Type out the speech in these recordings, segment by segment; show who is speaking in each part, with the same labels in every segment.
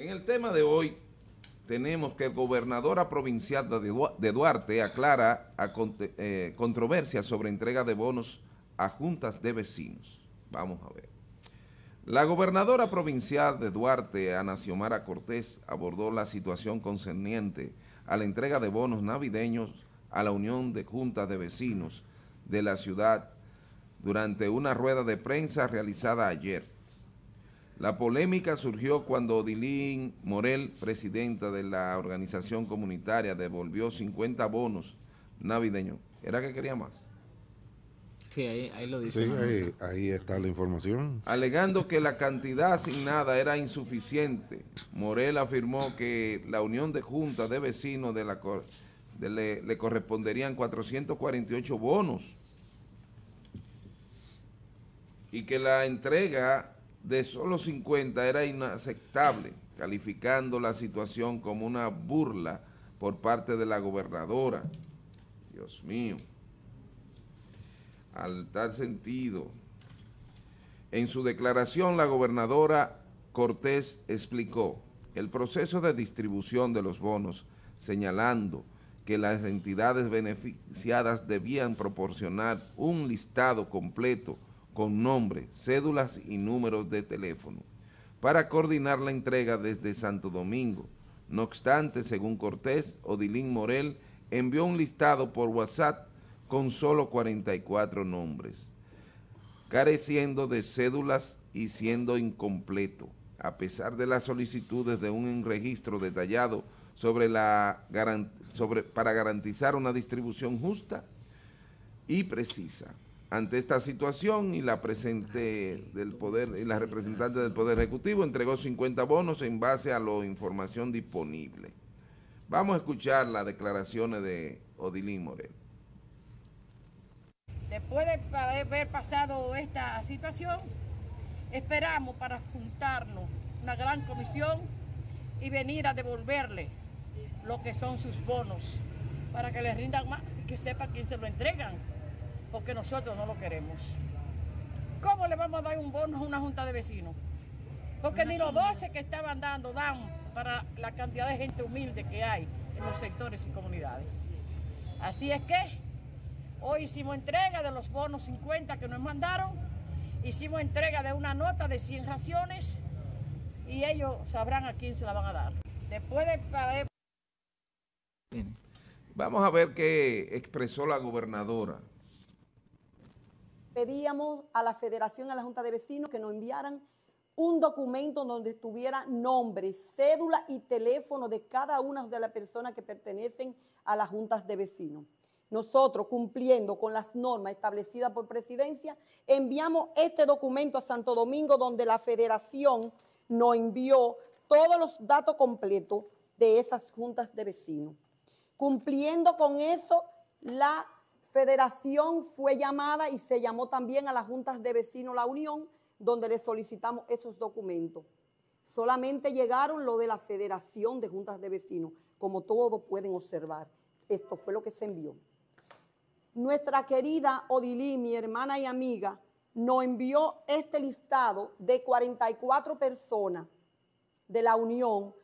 Speaker 1: En el tema de hoy tenemos que gobernadora provincial de Duarte aclara eh, controversia sobre entrega de bonos a juntas de vecinos. Vamos a ver. La gobernadora provincial de Duarte, Ana Xiomara Cortés, abordó la situación concerniente a la entrega de bonos navideños a la Unión de Juntas de Vecinos de la ciudad durante una rueda de prensa realizada ayer. La polémica surgió cuando Odilín Morel, presidenta de la organización comunitaria, devolvió 50 bonos navideños. ¿Era que quería más?
Speaker 2: Sí, ahí, lo dice. Sí,
Speaker 3: ahí, está la información.
Speaker 1: Alegando que la cantidad asignada era insuficiente, Morel afirmó que la unión de juntas de vecinos le, corresponderían 448 bonos y que la entrega de solo 50 era inaceptable, calificando la situación como una burla por parte de la gobernadora. Dios mío. Al tal sentido, en su declaración la gobernadora Cortés explicó el proceso de distribución de los bonos, señalando que las entidades beneficiadas debían proporcionar un listado completo con nombres, cédulas y números de teléfono para coordinar la entrega desde Santo Domingo. No obstante, según Cortés, Odilín Morel envió un listado por WhatsApp con solo 44 nombres, careciendo de cédulas y siendo incompleto, a pesar de las solicitudes de un registro detallado para garantizar una distribución justa y precisa ante esta situación y la presente del poder y la representante del poder ejecutivo entregó 50 bonos en base a la información disponible. Vamos a escuchar las declaraciones de Odilín Moreno.
Speaker 4: Después de haber pasado esta situación, esperamos para juntarnos una gran comisión y venir a devolverle lo que son sus bonos para que les rindan más y que sepa quién se lo entregan porque nosotros no lo queremos. ¿Cómo le vamos a dar un bono a una junta de vecinos? Porque ni los 12 que estaban dando dan para la cantidad de gente humilde que hay en los sectores y comunidades. Así es que hoy hicimos entrega de los bonos 50 que nos mandaron, hicimos entrega de una nota de 100 raciones y ellos sabrán a quién se la van a dar. Después de...
Speaker 1: Vamos a ver qué expresó la gobernadora
Speaker 4: pedíamos a la federación, a la Junta de Vecinos, que nos enviaran un documento donde estuviera nombre, cédula y teléfono de cada una de las personas que pertenecen a las juntas de vecinos. Nosotros, cumpliendo con las normas establecidas por presidencia, enviamos este documento a Santo Domingo, donde la federación nos envió todos los datos completos de esas juntas de vecinos. Cumpliendo con eso, la Federación fue llamada y se llamó también a las juntas de vecinos La Unión, donde le solicitamos esos documentos. Solamente llegaron lo de la Federación de Juntas de Vecinos, como todos pueden observar. Esto fue lo que se envió. Nuestra querida Odilí, mi hermana y amiga, nos envió este listado de 44 personas de la Unión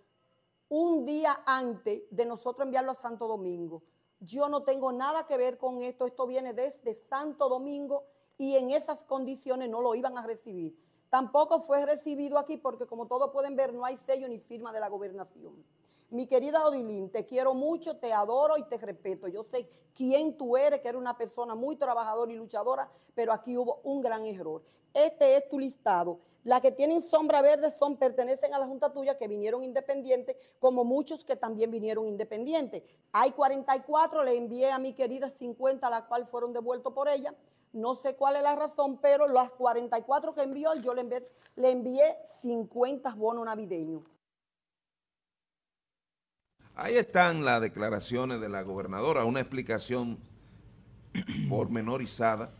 Speaker 4: un día antes de nosotros enviarlo a Santo Domingo yo no tengo nada que ver con esto, esto viene desde Santo Domingo y en esas condiciones no lo iban a recibir. Tampoco fue recibido aquí porque como todos pueden ver no hay sello ni firma de la gobernación. Mi querida Odilín, te quiero mucho, te adoro y te respeto. Yo sé quién tú eres, que eres una persona muy trabajadora y luchadora, pero aquí hubo un gran error. Este es tu listado. Las que tienen sombra verde son pertenecen a la junta tuya que vinieron independientes, como muchos que también vinieron independientes. Hay 44, le envié a mi querida 50, la cual fueron devueltos por ella. No sé cuál es la razón, pero las 44 que envió, yo le envié, le envié 50 bonos navideños.
Speaker 1: Ahí están las declaraciones de la gobernadora, una explicación pormenorizada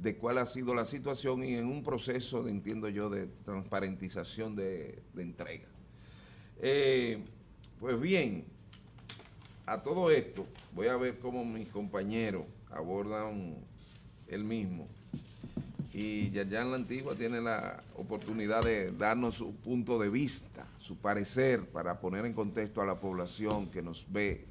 Speaker 1: de cuál ha sido la situación y en un proceso, de, entiendo yo, de transparentización de, entrega. Eh, pues bien, a todo esto, voy a ver cómo mis compañeros abordan el mismo y en la Antigua tiene la oportunidad de darnos su punto de vista, su parecer, para poner en contexto a la población que nos ve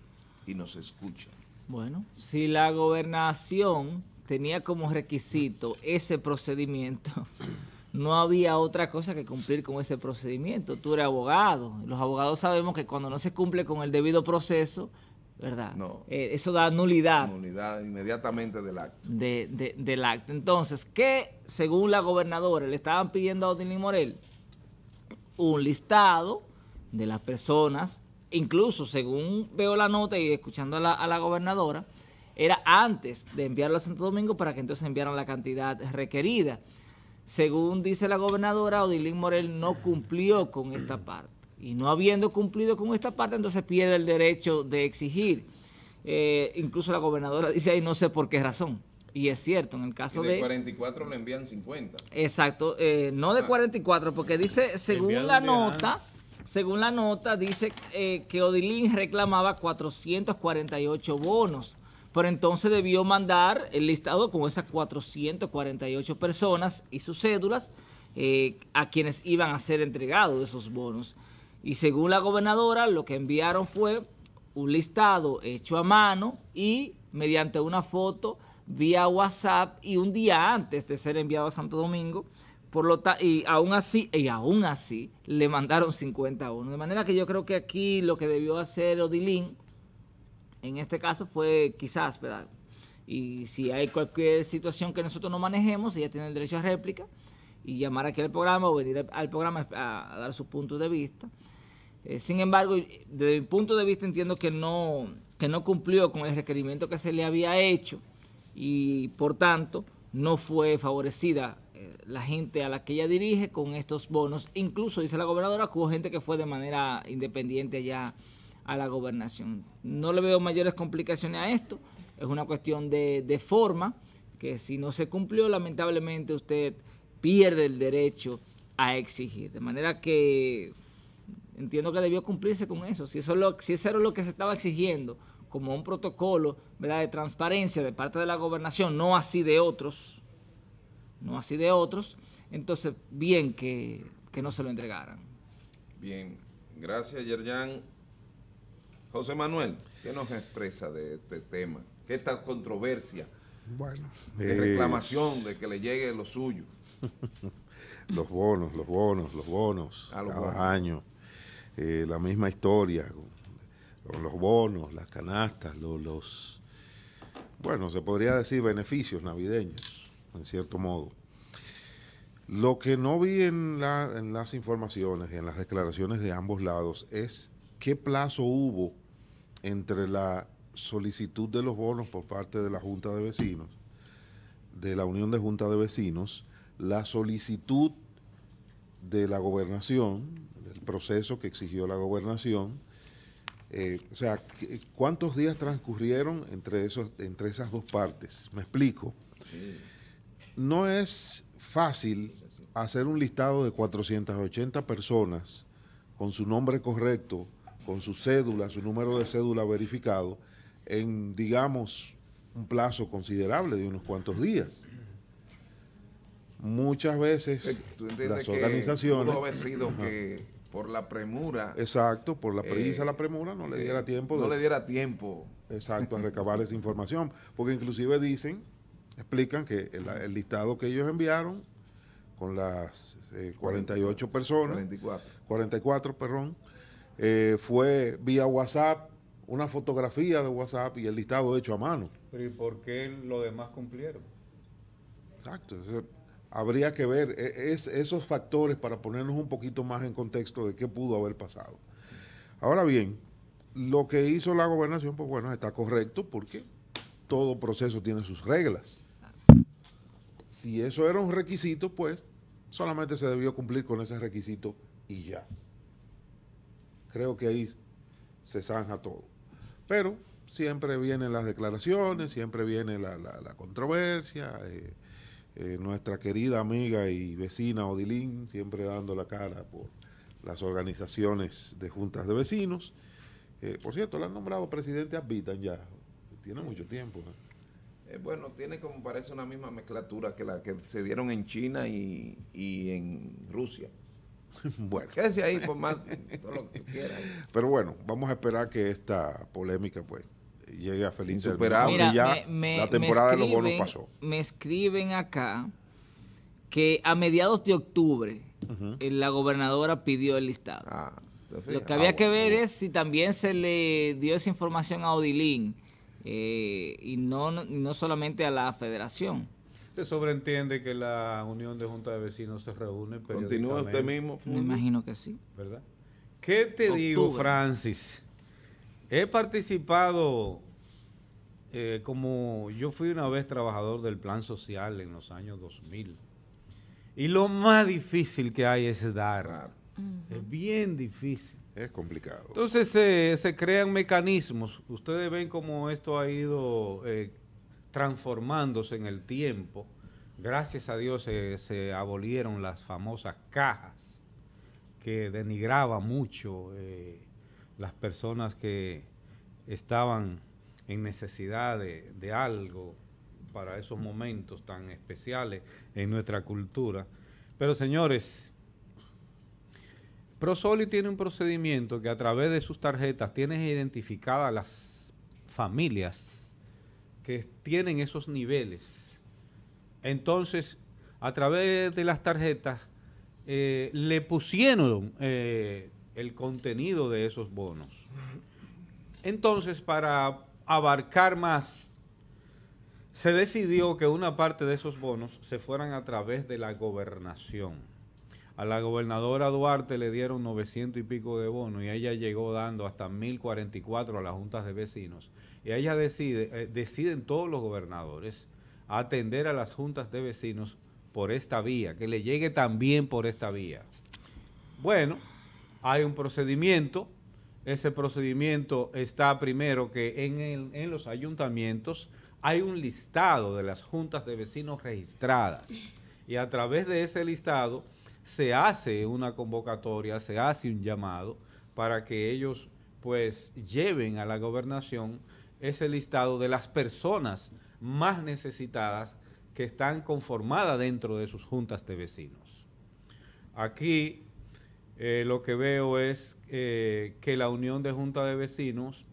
Speaker 1: y nos escucha.
Speaker 2: Bueno, si la gobernación tenía como requisito ese procedimiento, no había otra cosa que cumplir con ese procedimiento. Tú eres abogado, los abogados sabemos que cuando no se cumple con el debido proceso, ¿verdad? Eh, eso da nulidad. Nulidad inmediatamente del acto. del acto. Entonces, ¿qué, según la gobernadora, le estaban pidiendo a Odilín Morel? Un listado de las personas, incluso según veo la nota y escuchando a la, a la gobernadora, era antes de enviarlo a Santo Domingo para que entonces enviaran la cantidad requerida. Según dice la gobernadora, Odilín Morel no cumplió con esta parte y no habiendo cumplido con esta parte, entonces pierde el derecho de exigir. Eh, incluso la gobernadora dice ahí no sé por qué razón. Y es cierto, en el caso de... de
Speaker 1: 44 le envían 50.
Speaker 2: Exacto, eh, no de 44, ah. porque dice, según la nota, según la nota, dice eh, que Odilín reclamaba 448 bonos, pero entonces debió mandar el listado con esas 448 personas y sus cédulas a quienes iban a ser entregados esos bonos. Y según la gobernadora, lo que enviaron fue un listado hecho a mano y mediante una foto vía WhatsApp y un día antes de ser enviado a Santo Domingo, por lo y aún así, y aún así, le mandaron 51. De manera que yo creo que aquí lo que debió hacer Odilín, en este caso, fue quizás, ¿verdad? Y si hay cualquier situación que nosotros no manejemos, ella tiene el derecho a réplica y llamar aquí al programa o venir al programa a, dar su punto de vista. Eh, sin embargo, desde mi punto de vista entiendo que no, no cumplió con el requerimiento que se le había hecho y por tanto no fue favorecida eh, la gente a la que ella dirige con estos bonos. Incluso, dice la gobernadora, hubo gente que fue de manera independiente ya a la gobernación. No le veo mayores complicaciones a esto. Es una cuestión de, de forma, que si no se cumplió, lamentablemente usted pierde el derecho a exigir. De manera que Entiendo que debió cumplirse con eso. Si eso, era lo que se estaba exigiendo, como un protocolo de transparencia de parte de la gobernación, no así de otros, no así de otros, entonces bien que, no se lo entregaran.
Speaker 1: Bien, gracias Yerjan. José Manuel, ¿qué nos expresa de este tema? ¿Qué esta controversia?
Speaker 3: Bueno. De reclamación
Speaker 1: de que le llegue lo suyo.
Speaker 3: los bonos, los bonos, los bonos. A los cada año eh, la misma historia, con, los bonos, las canastas, los, bueno, se podría decir beneficios navideños, en cierto modo. Lo que no vi en, en las informaciones y en las declaraciones de ambos lados es qué plazo hubo entre la solicitud de los bonos por parte de la Junta de Vecinos, de la Unión de Junta de Vecinos, la solicitud de la gobernación el proceso que exigió la gobernación. Eh, o sea, ¿cuántos días transcurrieron entre, esos, entre esas dos partes? Me explico. No es fácil hacer un listado de 480 personas con su nombre correcto, con su cédula, su número de cédula verificado, en, digamos, un plazo considerable de unos cuantos días. Muchas veces eh, las organizaciones
Speaker 1: por la premura.
Speaker 3: Exacto, por la prisa, eh, la premura, no le eh, diera tiempo. no le diera tiempo. Exacto, a recabar esa información. Porque inclusive dicen, explican que el, listado que ellos enviaron con las 48 eh, personas, 44, 44 perdón, fue vía WhatsApp, una fotografía de WhatsApp y el listado hecho a mano.
Speaker 5: Pero ¿y por qué los demás cumplieron?
Speaker 3: Exacto, habría que ver e, esos factores para ponernos un poquito más en contexto de qué pudo haber pasado. Ahora bien, lo que hizo la gobernación, pues bueno, está correcto porque todo proceso tiene sus reglas. Si eso era un requisito, pues solamente se debió cumplir con ese requisito y ya. Creo que ahí se zanja todo. Pero siempre vienen las declaraciones, siempre viene la, la, controversia. Eh, eh, nuestra querida amiga y vecina Odilín, siempre dando la cara por las organizaciones de juntas de vecinos. Eh, por cierto, la han nombrado presidente habitan ya, tiene mucho tiempo.
Speaker 1: Eh, bueno, tiene como parece una misma mezclatura que la que se dieron en China
Speaker 3: y, en Rusia. Bueno.
Speaker 1: Quédese ahí por más lo que
Speaker 3: Pero bueno, vamos a esperar que esta polémica pues llega feliz superado ya la temporada de los bonos pasó.
Speaker 2: Me escriben acá que a mediados de octubre eh, la gobernadora pidió el listado. Ah, Lo que ah, había que ver es si también se le dio esa información a Odilín eh, y no, no, solamente a la federación. ¿Usted sobreentiende que la Unión
Speaker 5: de Junta de Vecinos se reúne Continúa usted mismo. Me imagino
Speaker 2: que sí. ¿Verdad?
Speaker 5: ¿Qué te digo, Francis? He participado, eh, como yo fui una vez trabajador del plan social en los años 2000. Y lo más difícil que hay es dar. Es bien difícil. Es complicado. Entonces se crean mecanismos. Ustedes ven cómo esto ha ido eh, transformándose en el tiempo. Gracias a Dios se abolieron las famosas cajas que denigraba mucho eh, las personas que estaban en necesidad de, algo para esos momentos tan especiales en nuestra cultura. Pero señores, ProSoli tiene un procedimiento que a través de sus tarjetas tiene identificadas las familias que tienen esos niveles. Entonces, a través de las tarjetas eh, le pusieron eh, el contenido de esos bonos. Entonces, para abarcar más, se decidió que una parte de esos bonos se fueran a través de la gobernación. A la gobernadora Duarte le dieron 900 y pico de bonos y ella llegó dando hasta 1044 a las juntas de vecinos. Y ella decide, eh, deciden todos los gobernadores atender a las juntas de vecinos por esta vía, que le llegue también por esta vía. Bueno, hay un procedimiento, ese procedimiento está primero que en, los ayuntamientos hay un listado de las juntas de vecinos registradas y a través de ese listado se hace una convocatoria, se hace un llamado para que ellos pues lleven a la gobernación ese listado de las personas más necesitadas que están conformadas dentro de sus juntas de vecinos. Aquí eh, lo que veo es eh, que la unión de junta de vecinos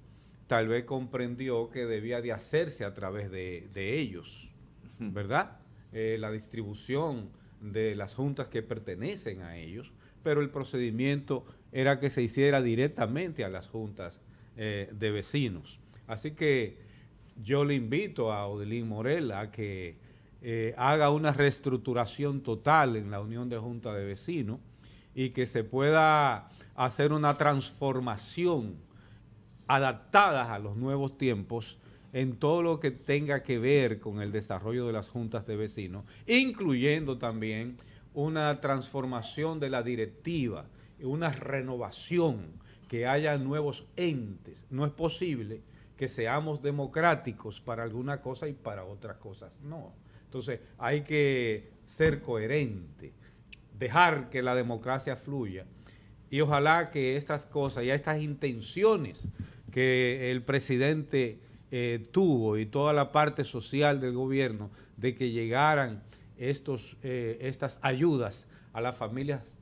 Speaker 5: tal vez comprendió que debía de hacerse a través de, ellos, ¿verdad? Eh, la distribución de las juntas que pertenecen a ellos, pero el procedimiento era que se hiciera directamente a las juntas de vecinos. Así que yo le invito a Odelín Morel a que haga una reestructuración total en la unión de junta de vecinos y que se pueda hacer una transformación adaptada a los nuevos tiempos en todo lo que tenga que ver con el desarrollo de las juntas de vecinos, incluyendo también una transformación de la directiva, una renovación, que haya nuevos entes. No es posible que seamos democráticos para alguna cosa y para otras cosas no. Entonces hay que ser coherente dejar que la democracia fluya. Y ojalá que estas cosas y estas intenciones que el presidente eh, tuvo y toda la parte social del gobierno de que llegaran estos, eh, estas ayudas a las familias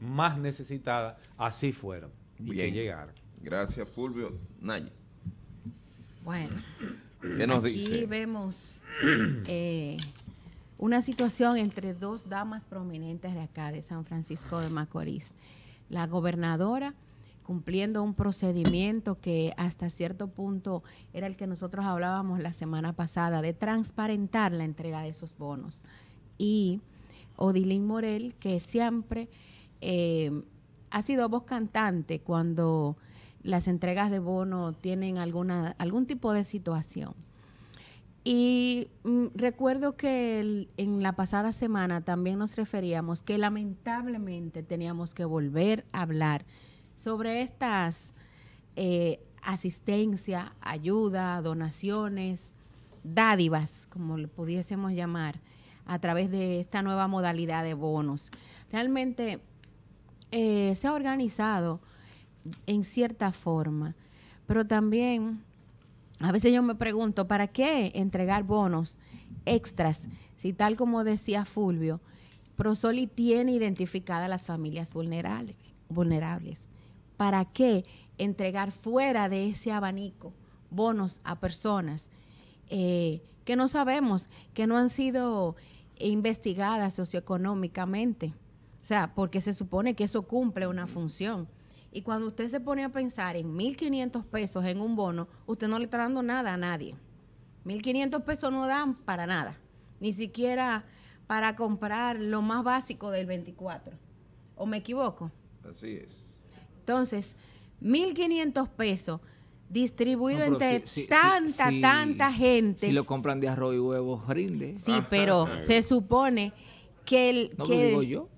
Speaker 5: más necesitadas, así fueron. Y
Speaker 1: que llegaron Gracias, Fulvio. Nay. Bueno. ¿Qué
Speaker 6: nos Aquí vemos eh, una situación entre dos damas prominentes de acá, de San Francisco de Macorís. La gobernadora cumpliendo un procedimiento que hasta cierto punto era el que nosotros hablábamos la semana pasada, de transparentar la entrega de esos bonos. Y Odilín Morel, que siempre eh, ha sido voz cantante cuando las entregas de bono tienen alguna, algún tipo de situación. Y mm, recuerdo que en la pasada semana también nos referíamos que lamentablemente teníamos que volver a hablar sobre estas eh, asistencia, ayuda, donaciones, dádivas, como le pudiésemos llamar, a través de esta nueva modalidad de bonos. Realmente eh, se ha organizado en cierta forma, pero también a veces yo me pregunto, ¿para qué entregar bonos extras si tal como decía Fulvio, Prosoli tiene identificadas las familias vulnerables, ¿Para qué entregar fuera de ese abanico bonos a personas eh, que no sabemos, que no han sido investigadas socioeconómicamente? O sea, porque se supone que eso cumple una función y cuando usted se pone a pensar en 1.500 pesos en un bono, usted no le está dando nada a nadie. 1.500 pesos no dan para nada, ni siquiera para comprar lo más básico del 24. ¿O me equivoco?
Speaker 1: Así es.
Speaker 6: Entonces, 1.500 pesos distribuido entre tanta, tanta gente. Si lo
Speaker 2: compran de arroz y huevos, rinde. Sí, pero ah. se
Speaker 6: supone que el... ¿No que lo digo yo?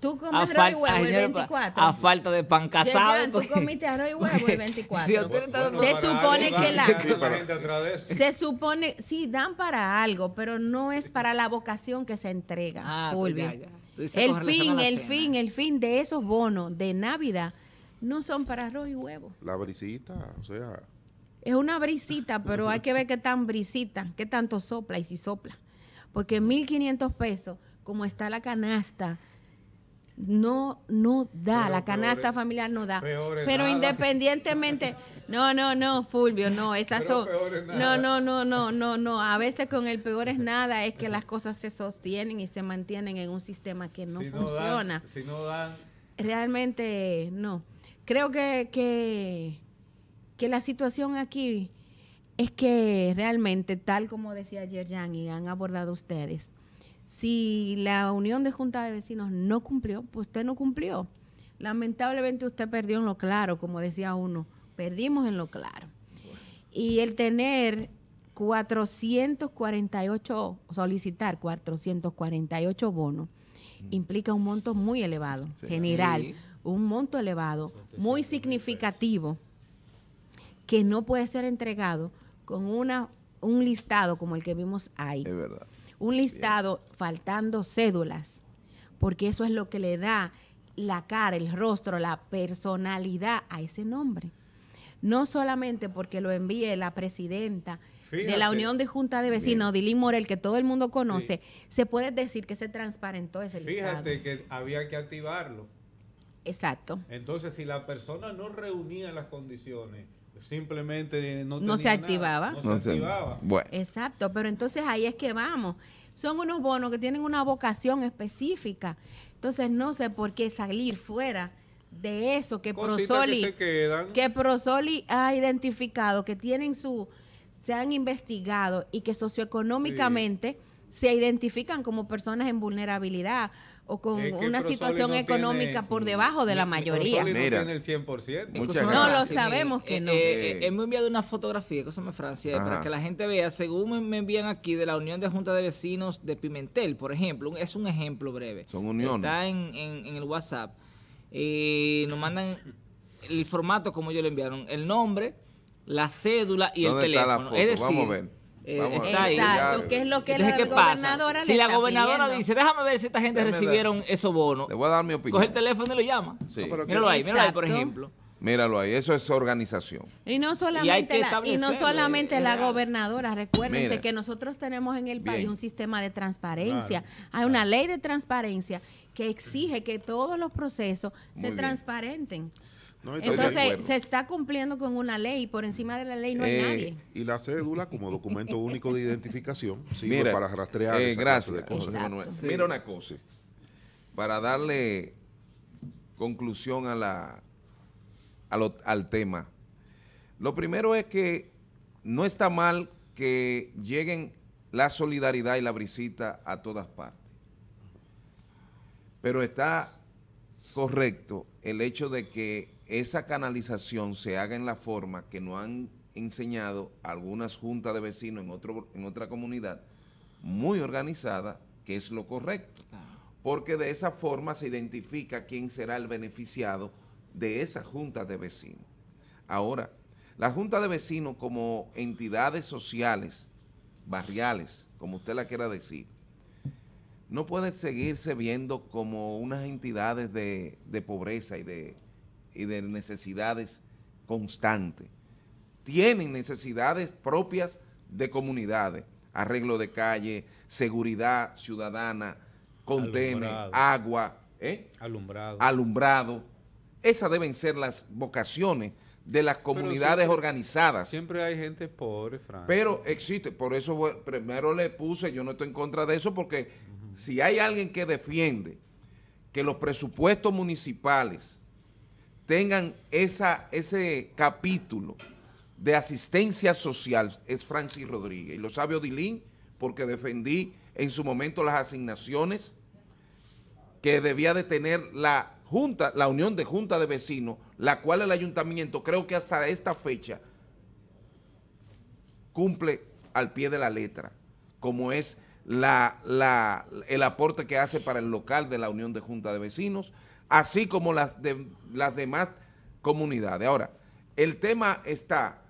Speaker 6: Tú comes arroz y huevo el 24. A falta
Speaker 2: de pan casado. Tú
Speaker 6: comiste arroz y huevo el 24. se supone que
Speaker 2: la...
Speaker 5: Se
Speaker 6: supone, sí, dan para algo, pero no es para la vocación que se entrega, ah, pues
Speaker 3: El fin, el fin,
Speaker 6: el fin de esos bonos de Navidad no son para arroz y huevo.
Speaker 3: La brisita, o sea...
Speaker 6: Es una brisita, pero hay que ver qué tan brisita, qué tanto sopla y si sopla. Porque 1.500 pesos, como está la canasta no, no da, la canasta familiar no da. Pero independientemente, no, no, no, Fulvio, no, esas No, no, no, no, no, no. A veces con el peor es nada, es que las cosas se sostienen y se mantienen en un sistema que no funciona.
Speaker 5: si no dan.
Speaker 6: Realmente no. Creo que, que, que la situación aquí es que realmente, tal como decía ayer Yang y han abordado ustedes, si la unión de junta de vecinos no cumplió, pues usted no cumplió. Lamentablemente usted perdió en lo claro, como decía uno, perdimos en lo claro. Y el tener 448, solicitar 448 bonos, implica un monto muy elevado, general, un monto elevado, muy significativo, que no puede ser entregado con una, un listado como el que vimos ahí. Es verdad un listado faltando cédulas, porque eso es lo que le da la cara, el rostro, la personalidad a ese nombre. No solamente porque lo envíe la presidenta de la Unión de Junta de Vecinos, Dilín Morel, que todo el mundo conoce, se puede decir que se transparentó ese listado. Fíjate
Speaker 5: que había que activarlo. Exacto. Entonces, si la persona no reunía las condiciones, simplemente no, se activaba. se activaba.
Speaker 6: Exacto, pero entonces ahí es que vamos. Son unos bonos que tienen una vocación específica. Entonces no sé por qué salir fuera de eso que Prosoli que, ha identificado, que tienen su se han investigado y que socioeconómicamente se identifican como personas en vulnerabilidad o con una situación económica por debajo de la mayoría. No Mira,
Speaker 2: tiene el 100%. no lo sabemos que eh, no. Eh, eh, hemos enviado una fotografía, cosa me Francia, para que la gente vea, según me envían aquí de la Unión de Junta de Vecinos de Pimentel, por ejemplo, es un ejemplo breve. Son uniones. Está en, el WhatsApp. Y nos mandan el formato como yo le enviaron, el nombre, la cédula y el teléfono. Vamos a ver eh, Exacto, ¿qué es lo que la gobernadora gobernadora dice. Si la gobernadora dice, déjame ver si esta gente recibieron esos bonos. Le voy a dar mi opinión. Coge el teléfono y lo llama. Sí. míralo ahí, míralo ahí, por
Speaker 1: ejemplo. Míralo ahí, eso es organización.
Speaker 6: Y no solamente, la, gobernadora, recuérdense que nosotros tenemos en el país un sistema de transparencia, hay una ley de transparencia que exige que todos los procesos se transparenten.
Speaker 3: Entonces, se
Speaker 6: está cumpliendo con una ley, por encima de la ley no hay eh, nadie.
Speaker 3: Y la cédula como documento único de identificación sirve para rastrear eh, gracias, Mira
Speaker 1: una cosa, para darle conclusión a la, al tema. Lo primero es que no está mal que lleguen la solidaridad y la brisita a todas partes. Pero está correcto el hecho de que esa canalización se haga en la forma que nos han enseñado algunas juntas de vecinos en, otro, en otra comunidad, muy organizada, que es lo correcto. Porque de esa forma se identifica quién será el beneficiado de esa junta de vecinos. Ahora, la junta de vecinos como entidades sociales, barriales, como usted la quiera decir, no pueden seguirse viendo como unas entidades de pobreza y de, y de necesidades constantes. Tienen necesidades propias de comunidades, arreglo de calle, seguridad ciudadana, contener, agua, ¿eh?
Speaker 5: alumbrado. alumbrado.
Speaker 1: Esas deben ser las vocaciones de las comunidades organizadas.
Speaker 5: Siempre hay gente pobre, Fran.
Speaker 1: Pero existe, por eso primero le puse, yo no estoy en contra de eso, porque si hay alguien que defiende que los presupuestos municipales tengan esa, ese capítulo de asistencia social es Francis Rodríguez. Y lo sabe Odilín porque defendí en su momento las asignaciones que debía de tener la Junta, la Unión de Junta de Vecinos, la cual el ayuntamiento creo que hasta esta fecha cumple al pie de la letra, como es la, la, el aporte que hace para el local de la Unión de Junta de Vecinos, así como las, de, las demás comunidades. Ahora, el tema está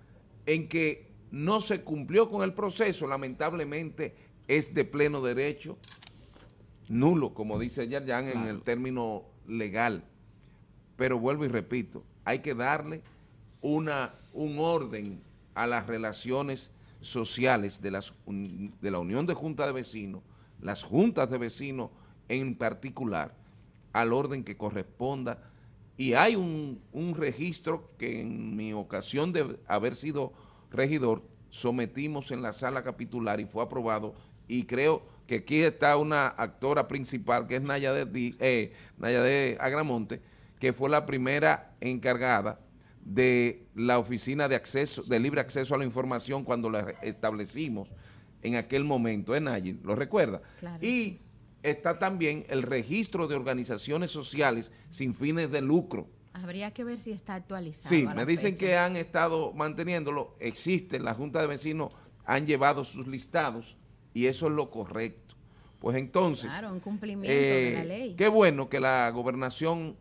Speaker 1: en que no se cumplió con el proceso, lamentablemente es de pleno derecho, nulo, como dice ya en el término legal. Pero vuelvo y repito, hay que darle una, un orden a las relaciones sociales de, las, de la Unión de Juntas de Vecinos, las juntas de vecinos en particular, al orden que corresponda. Y hay un, registro que en mi ocasión de haber sido regidor sometimos en la sala capitular y fue aprobado y creo que aquí está una actora principal que es de de eh, de Agramonte, que fue la primera encargada de la oficina de acceso, de libre acceso a la información cuando la establecimos en aquel momento, en ¿eh, ¿Lo recuerda? Y está también el registro de organizaciones sociales sin fines de lucro.
Speaker 6: Habría que ver si está actualizado. Sí, me dicen
Speaker 1: que han estado manteniéndolo. Existen, la Junta de Vecinos han llevado sus listados y eso es lo correcto. Pues entonces... Claro,
Speaker 6: un cumplimiento de eh, la ley.
Speaker 1: Qué bueno que la gobernación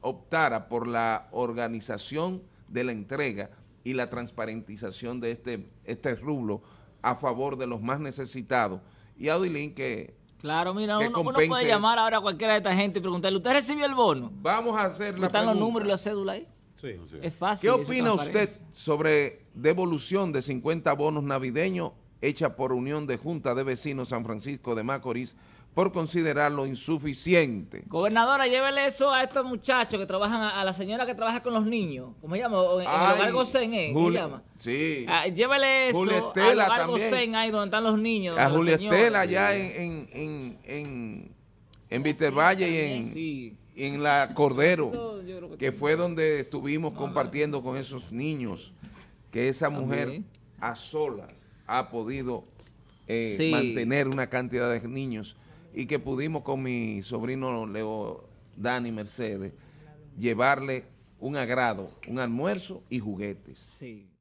Speaker 1: optara por la organización de la entrega y la transparentización de este, este rublo a favor de los más necesitados. Y Audilín que
Speaker 2: Claro, mira, uno, puede llamar ahora a cualquiera de esta gente y preguntarle, ¿usted recibió el bono? Vamos a hacer la ¿Están los números y la cédula ahí? Sí. Es fácil. ¿Qué opina usted
Speaker 1: sobre devolución de 50 bonos navideños hecha por Unión de Junta de Vecinos San Francisco de Macorís por considerarlo insuficiente.
Speaker 2: Gobernadora, llévele eso a estos muchachos que trabajan, a, la señora que trabaja con los niños. ¿Cómo se llama? En, ¿eh? ¿Cómo se llama? Sí. Ah, llévele eso a hogar ahí donde están los niños. A Julia Estela, allá
Speaker 1: en, en, en, en y en... la Cordero, que fue donde estuvimos compartiendo con esos niños, que esa mujer a solas ha podido eh, mantener una cantidad de niños y que pudimos con mi sobrino Leo Dani Mercedes llevarle un agrado, un almuerzo y juguetes. Sí.